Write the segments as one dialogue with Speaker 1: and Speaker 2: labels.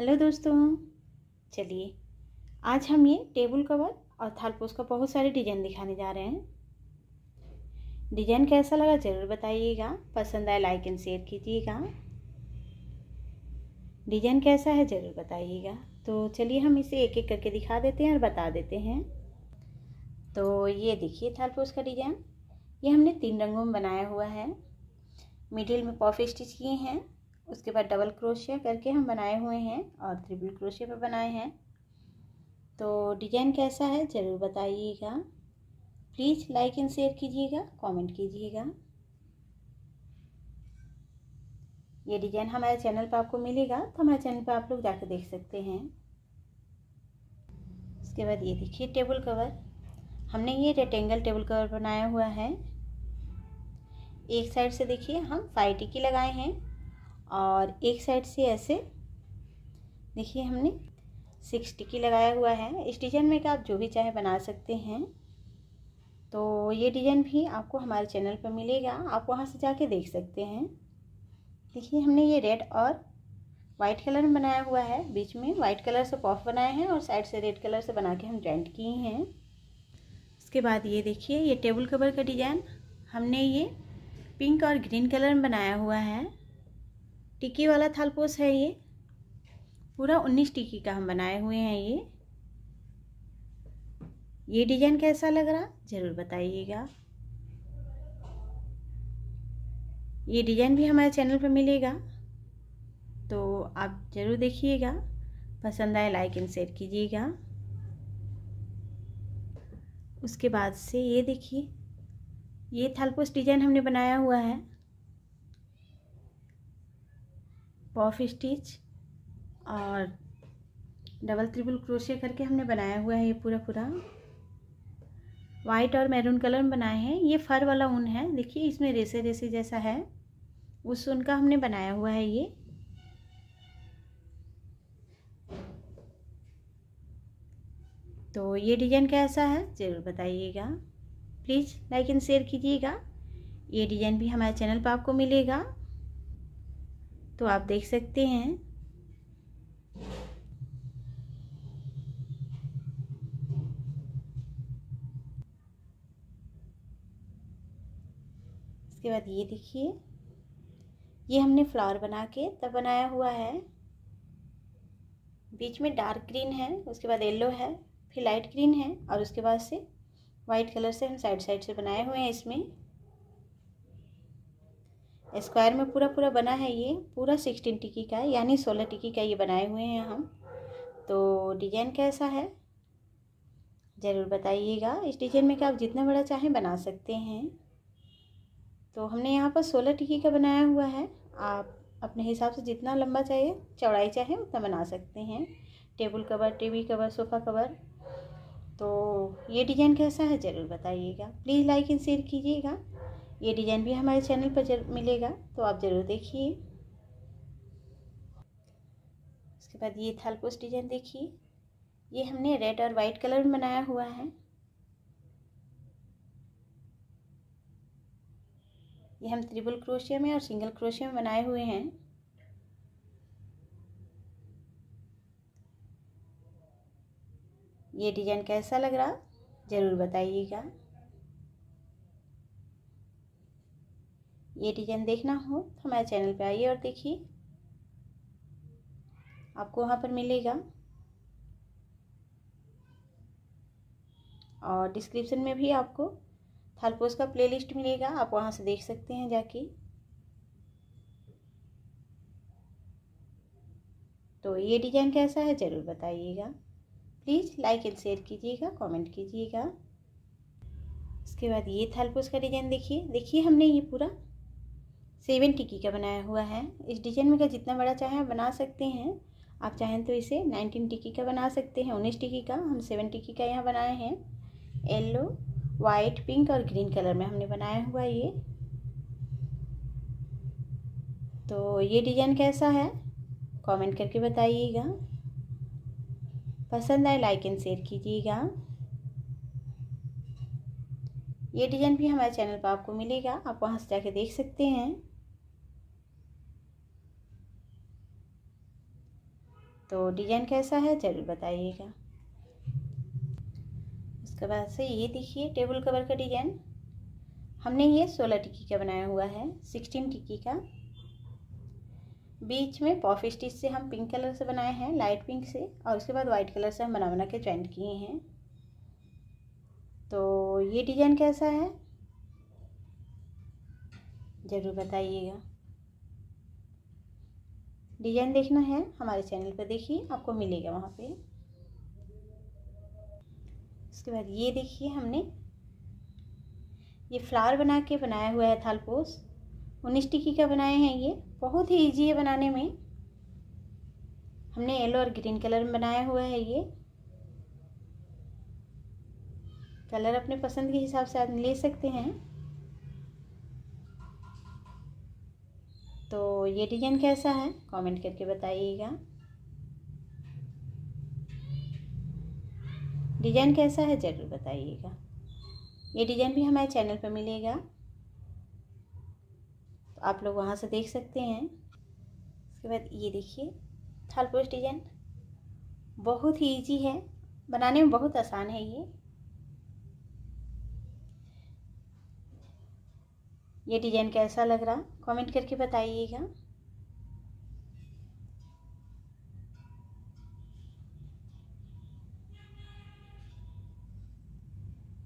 Speaker 1: hello दोस्तों चलिए आज हम ये टेबल कवर और थालपोस का बहुत सारे डिजाइन दिखाने जा रहे हैं डिजाइन कैसा लगा ज़रूर बताइएगा पसंद आए लाइक एंड शेयर कीजिएगा डिजाइन कैसा है ज़रूर बताइएगा तो चलिए हम इसे एक एक करके दिखा देते हैं और बता देते हैं तो ये देखिए थालपोस का डिजाइन ये हमने तीन रंगों में बनाया हुआ है मिडिल में पॉफ स्टिच किए हैं उसके बाद डबल क्रोशिया करके हम बनाए हुए हैं और ट्रिपल क्रोशिया पर बनाए हैं तो डिज़ाइन कैसा है ज़रूर बताइएगा प्लीज़ लाइक एंड शेयर कीजिएगा कमेंट कीजिएगा ये डिज़ाइन हमारे चैनल पर आपको मिलेगा तो हमारे चैनल पर आप लोग जाकर देख सकते हैं उसके बाद ये देखिए टेबल कवर हमने ये रेक्टेंगल टेबल कवर बनाया हुआ है एक साइड से देखिए हम फाइव की लगाए हैं और एक साइड से ऐसे देखिए हमने सिक्स टिकी लगाया हुआ है इस डिज़ाइन में का आप जो भी चाहे बना सकते हैं तो ये डिज़ाइन भी आपको हमारे चैनल पर मिलेगा आप वहाँ से जाके देख सकते हैं देखिए हमने ये रेड और वाइट कलर में बनाया हुआ है बीच में वाइट कलर से पॉफ बनाए हैं और साइड से रेड कलर से बना के हम जॉइंट किए हैं उसके बाद ये देखिए ये टेबल कवर का डिज़ाइन हमने ये पिंक और ग्रीन कलर में बनाया हुआ है टिक्की वाला थालपोस है ये पूरा उन्नीस टिक्की का हम बनाए हुए हैं ये ये डिजाइन कैसा लग रहा ज़रूर बताइएगा ये डिज़ाइन भी हमारे चैनल पर मिलेगा तो आप ज़रूर देखिएगा पसंद आए लाइक एंड शेयर कीजिएगा उसके बाद से ये देखिए ये थालपोस डिज़ाइन हमने बनाया हुआ है पॉफ स्टिच और डबल त्रिबुल क्रोशिया करके हमने बनाया हुआ है ये पूरा पूरा वाइट और मैरून कलर में बनाए हैं ये फर वाला ऊन है देखिए इसमें रेसे रेसे जैसा है उस ऊन का हमने बनाया हुआ है ये तो ये डिज़ाइन कैसा है ज़रूर बताइएगा प्लीज़ लाइक एंड शेयर कीजिएगा ये डिज़ाइन भी हमारे चैनल पर आपको मिलेगा तो आप देख सकते हैं इसके बाद ये देखिए ये हमने फ्लावर बना के तब बनाया हुआ है बीच में डार्क ग्रीन है उसके बाद येलो है फिर लाइट ग्रीन है और उसके बाद से वाइट कलर से हम साइड साइड से बनाए हुए हैं इसमें स्क्वायर में पूरा पूरा बना है ये पूरा सिक्सटीन टिकी का है यानी सोलह टिकी का ये बनाए हुए हैं हम तो डिजाइन कैसा है ज़रूर बताइएगा इस डिजाइन में क्या आप जितना बड़ा चाहें बना सकते हैं तो हमने यहाँ पर सोलह टिकी का बनाया हुआ है आप अपने हिसाब से जितना लंबा चाहिए चौड़ाई चाहे उतना बना सकते हैं table cover TV cover sofa cover तो ये डिज़ाइन कैसा है ज़रूर बताइएगा प्लीज़ लाइक एंड शेयर कीजिएगा ये डिज़ाइन भी हमारे चैनल पर मिलेगा तो आप ज़रूर देखिए उसके बाद ये थालपोस डिज़ाइन देखिए ये हमने रेड और वाइट कलर में बनाया हुआ है ये हम त्रिबल क्रोशिया में और सिंगल क्रोशिया में बनाए हुए हैं ये डिज़ाइन कैसा लग रहा ज़रूर बताइएगा ये डिज़ाइन देखना हो तो हमारे चैनल पे आइए और देखिए आपको वहाँ पर मिलेगा और डिस्क्रिप्शन में भी आपको थालपोस का प्लेलिस्ट मिलेगा आप वहाँ से देख सकते हैं जाके तो ये डिज़ाइन कैसा है ज़रूर बताइएगा प्लीज़ लाइक एंड शेयर कीजिएगा कमेंट कीजिएगा उसके बाद ये थालपोस का डिज़ाइन देखिए देखिए हमने ये पूरा सेवन टिक्की का बनाया हुआ है इस डिजाइन में का जितना बड़ा चाहें आप बना सकते हैं आप चाहें तो इसे नाइनटीन टिक्की का बना सकते हैं उन्नीस टिकी का हम सेवन टिक्की का यहाँ बनाए हैं येल्लो वाइट पिंक और ग्रीन कलर में हमने बनाया हुआ ये तो ये डिज़ाइन कैसा है कमेंट करके बताइएगा पसंद आए लाइक एंड शेयर कीजिएगा ये डिज़ाइन भी हमारे चैनल पर आपको मिलेगा आप वहाँ से जाके देख सकते हैं तो डिज़ाइन कैसा है ज़रूर बताइएगा उसके बाद से ये देखिए टेबल कवर का डिज़ाइन हमने ये सोलह टिक्की का बनाया हुआ है सिक्सटीन टिक्की का बीच में पॉफ स्टिच से हम पिंक कलर से बनाए हैं लाइट पिंक से और उसके बाद वाइट कलर से हम बना बना के ज्वाइन किए हैं तो ये डिज़ाइन कैसा है ज़रूर बताइएगा डिज़ाइन देखना है हमारे चैनल पर देखिए आपको मिलेगा वहाँ पे उसके बाद ये देखिए हमने ये फ्लावर बना के बनाया हुआ है थालपोस उन्नीस टिक्की का बनाए हैं ये बहुत ही इजी है बनाने में हमने येलो और ग्रीन कलर में बनाया हुआ है ये कलर अपने पसंद के हिसाब से आप ले सकते हैं तो ये डिज़ाइन कैसा है कमेंट करके बताइएगा डिज़ाइन कैसा है ज़रूर बताइएगा ये डिज़ाइन भी हमारे चैनल पर मिलेगा तो आप लोग वहाँ से देख सकते हैं उसके बाद ये देखिए पोष डिज़ाइन बहुत ही ईजी है बनाने में बहुत आसान है ये ये डिज़ाइन कैसा लग रहा कमेंट करके बताइएगा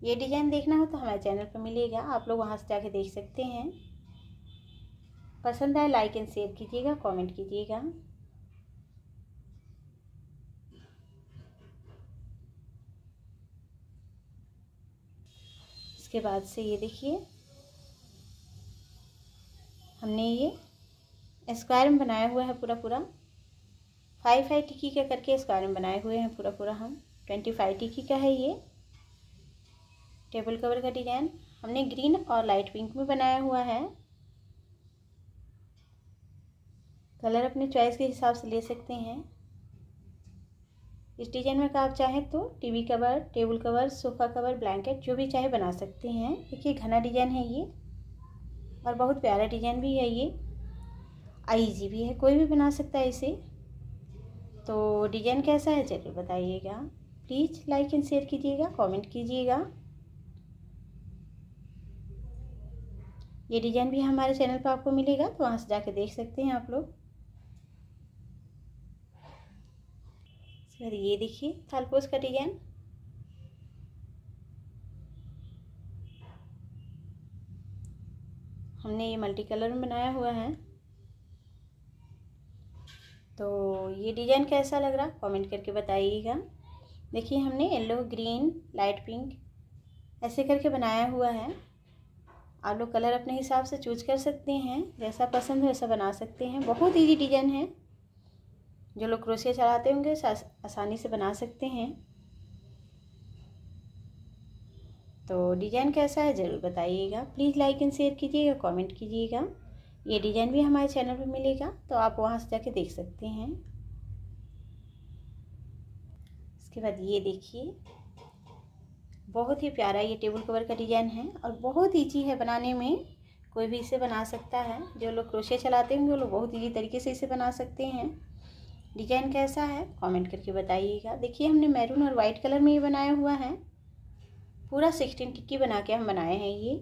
Speaker 1: ये डिज़ाइन देखना हो तो हमारे चैनल पर मिलेगा आप लोग वहाँ से जाके देख सकते हैं पसंद आए लाइक एंड शेयर कीजिएगा कमेंट कीजिएगा इसके बाद से ये देखिए हमने ये स्क्वायर में बनाया हुआ है पूरा पूरा फाइव फाइव टिकी का करके स्क्वायर में बनाए हुए हैं पूरा पूरा हम ट्वेंटी फाइव टिकी का है ये टेबल कवर का डिज़ाइन हमने ग्रीन और लाइट पिंक में बनाया हुआ है कलर अपने चॉइस के हिसाब से ले सकते हैं इस डिज़ाइन में का आप चाहें तो TV cover table cover sofa cover blanket जो भी चाहे बना सकते हैं देखिए घना डिज़ाइन है ये और बहुत प्यारा डिजाइन भी है ये आईजी भी है कोई भी बना सकता है इसे तो डिजाइन कैसा है जरूर बताइएगा प्लीज़ लाइक एंड शेयर कीजिएगा कमेंट कीजिएगा ये डिज़ाइन भी हमारे चैनल पर आपको मिलेगा तो वहाँ से जाके देख सकते हैं आप लोग सर ये देखिए थालपोस का डिजाइन हमने ये मल्टी कलर में बनाया हुआ है तो ये डिज़ाइन कैसा लग रहा कमेंट करके बताइएगा देखिए हमने येलो ग्रीन लाइट पिंक ऐसे करके बनाया हुआ है आप लोग कलर अपने हिसाब से चूज कर सकते हैं जैसा पसंद है वैसा बना सकते हैं बहुत इजी डिजाइन है जो लोग क्रोशिया चलाते होंगे आसानी से बना सकते हैं तो डिज़ाइन कैसा है ज़रूर बताइएगा प्लीज़ लाइक एंड शेयर कीजिएगा कमेंट कीजिएगा ये डिज़ाइन भी हमारे चैनल पर मिलेगा तो आप वहाँ से जाके देख सकते हैं इसके बाद ये देखिए बहुत ही प्यारा ये टेबल कवर का डिज़ाइन है और बहुत ईजी है बनाने में कोई भी इसे बना सकता है जो लोग क्रोशे चलाते होंगे वो लोग बहुत ईजी तरीके से इसे बना सकते हैं डिज़ाइन कैसा है कमेंट करके बताइएगा देखिए हमने मैरून और वाइट कलर में ये बनाया हुआ है पूरा सिक्सटीन टिक्की बना के हम बनाए हैं ये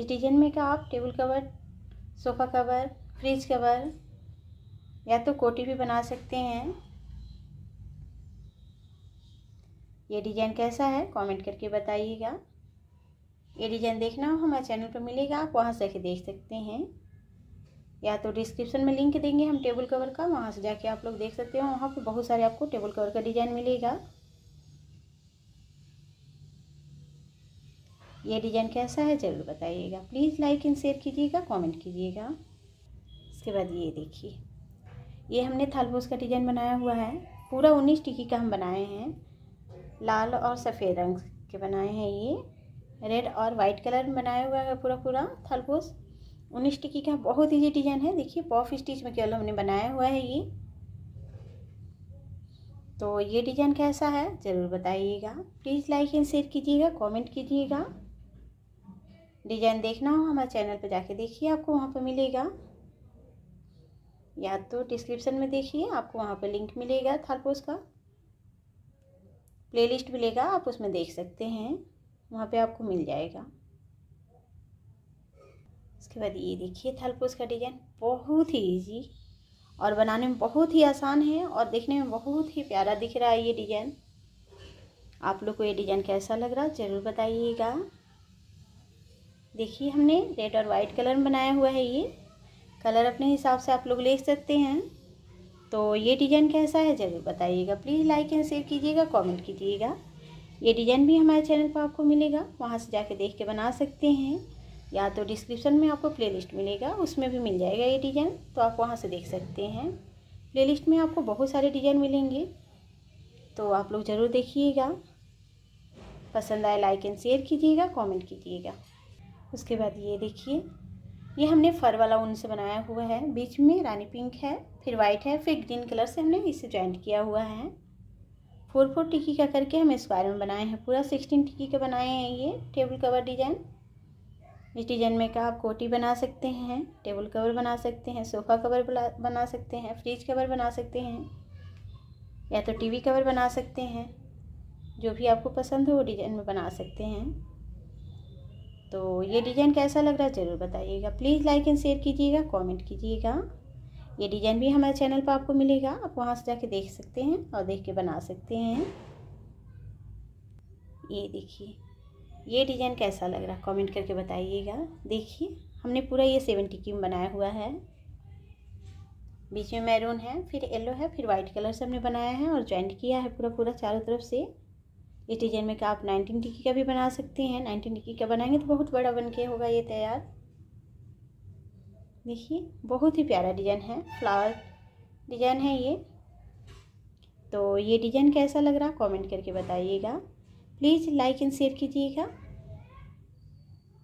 Speaker 1: इस डिजाइन में का आप table cover sofa cover fridge cover या तो कोटी भी बना सकते हैं ये डिज़ाइन कैसा है कमेंट करके बताइएगा ये डिज़ाइन देखना हो हमारे चैनल पर मिलेगा आप वहाँ से देख सकते हैं या तो डिस्क्रिप्शन में लिंक देंगे हम टेबल कवर का वहाँ से जाके आप लोग देख सकते हो वहाँ पर बहुत सारे आपको टेबल कवर का डिज़ाइन मिलेगा ये डिज़ाइन कैसा है ज़रूर बताइएगा प्लीज़ लाइक एंड शेयर कीजिएगा कमेंट कीजिएगा इसके बाद ये देखिए ये हमने थालबोस का डिज़ाइन बनाया हुआ है पूरा उन्नीस टिकी का हम बनाए हैं लाल और सफ़ेद रंग के बनाए हैं ये रेड और वाइट कलर में बनाया हुआ है पूरा पूरा थालबोस उन्नीस टिकी का बहुत ईजी डिज़ाइन है देखिए पॉफ स्टिच में केवल हमने बनाया हुआ है ये तो ये डिज़ाइन कैसा है ज़रूर बताइएगा प्लीज़ लाइक एंड शेयर कीजिएगा कमेंट कीजिएगा डिज़ाइन देखना हो हमारे चैनल पर जाके देखिए आपको वहाँ पर मिलेगा या तो डिस्क्रिप्शन में देखिए आपको वहाँ पर लिंक मिलेगा पोस का प्लेलिस्ट मिलेगा आप उसमें देख सकते हैं वहाँ पे आपको मिल जाएगा उसके बाद ये देखिए पोस का डिज़ाइन बहुत ही ईजी और बनाने में बहुत ही आसान है और देखने में बहुत ही प्यारा दिख रहा है ये डिज़ाइन आप लोग को ये डिज़ाइन कैसा लग रहा है ज़रूर बताइएगा देखिए हमने रेड और वाइट कलर में बनाया हुआ है ये कलर अपने हिसाब से आप लोग ले सकते हैं तो ये डिज़ाइन कैसा है ज़रूर बताइएगा प्लीज़ लाइक एंड शेयर कीजिएगा कमेंट कीजिएगा ये डिज़ाइन भी हमारे चैनल पर आपको मिलेगा वहाँ से जाके देख के बना सकते हैं या तो डिस्क्रिप्शन में आपको प्लेलिस्ट मिलेगा उसमें भी मिल जाएगा ये डिज़ाइन तो आप वहाँ से देख सकते हैं प्ले में आपको बहुत सारे डिज़ाइन मिलेंगे तो आप लोग ज़रूर देखिएगा पसंद आए लाइक एंड शेयर कीजिएगा कमेंट कीजिएगा उसके बाद ये देखिए ये हमने फर वाला ऊन से बनाया हुआ है बीच में रानी पिंक है फिर वाइट है फिर ग्रीन कलर से हमने इसे जॉइंट किया हुआ है फोर फोर टिकी का करके हम स्क्वायर में बनाए हैं पूरा सिक्सटीन टिकी के बनाए हैं ये टेबल कवर डिजाइन इस डिजाइन में का आप कोटी बना सकते हैं टेबल कवर बना सकते हैं सोफ़ा कवर बना सकते हैं फ्रिज कवर बना सकते हैं या तो टीवी कवर बना सकते हैं जो भी आपको पसंद हो वो डिजाइन में बना सकते हैं तो ये डिज़ाइन कैसा लग रहा है ज़रूर बताइएगा प्लीज़ लाइक एंड शेयर कीजिएगा कमेंट कीजिएगा ये डिज़ाइन भी हमारे चैनल पर आपको मिलेगा आप वहाँ से जाके देख सकते हैं और देख के बना सकते हैं ये देखिए ये डिज़ाइन कैसा लग रहा है कमेंट करके बताइएगा देखिए हमने पूरा ये सेवन क्यूम बनाया हुआ है बीच में मैरून है फिर येलो है फिर वाइट कलर से हमने बनाया है और ज्वाइंट किया है पूरा पूरा चारों तरफ से इस डिजाइन में का आप नाइनटीन टिक्की का भी बना सकते हैं नाइनटीन टिक्की का बनाएंगे तो बहुत बड़ा बन के होगा ये तैयार देखिए बहुत ही प्यारा डिजाइन है फ्लावर डिजाइन है ये तो ये डिजाइन कैसा लग रहा कमेंट करके बताइएगा प्लीज़ लाइक एंड शेयर कीजिएगा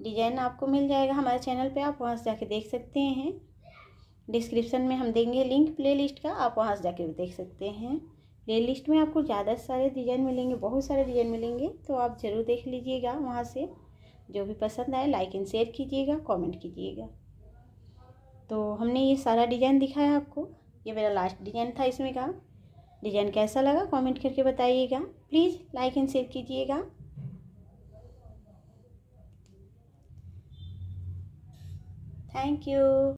Speaker 1: डिजाइन आपको मिल जाएगा हमारे चैनल पे आप वहाँ से जाके देख सकते हैं डिस्क्रिप्शन में हम देंगे लिंक प्लेलिस्ट का आप वहाँ से जाके देख सकते हैं प्ले लिस्ट में आपको ज़्यादा सारे डिज़ाइन मिलेंगे बहुत सारे डिज़ाइन मिलेंगे तो आप ज़रूर देख लीजिएगा वहाँ से जो भी पसंद आए लाइक एंड शेयर कीजिएगा कमेंट कीजिएगा तो हमने ये सारा डिज़ाइन दिखाया आपको ये मेरा लास्ट डिज़ाइन था इसमें का डिज़ाइन कैसा लगा कमेंट करके बताइएगा प्लीज़ लाइक एंड शेयर कीजिएगा थैंक यू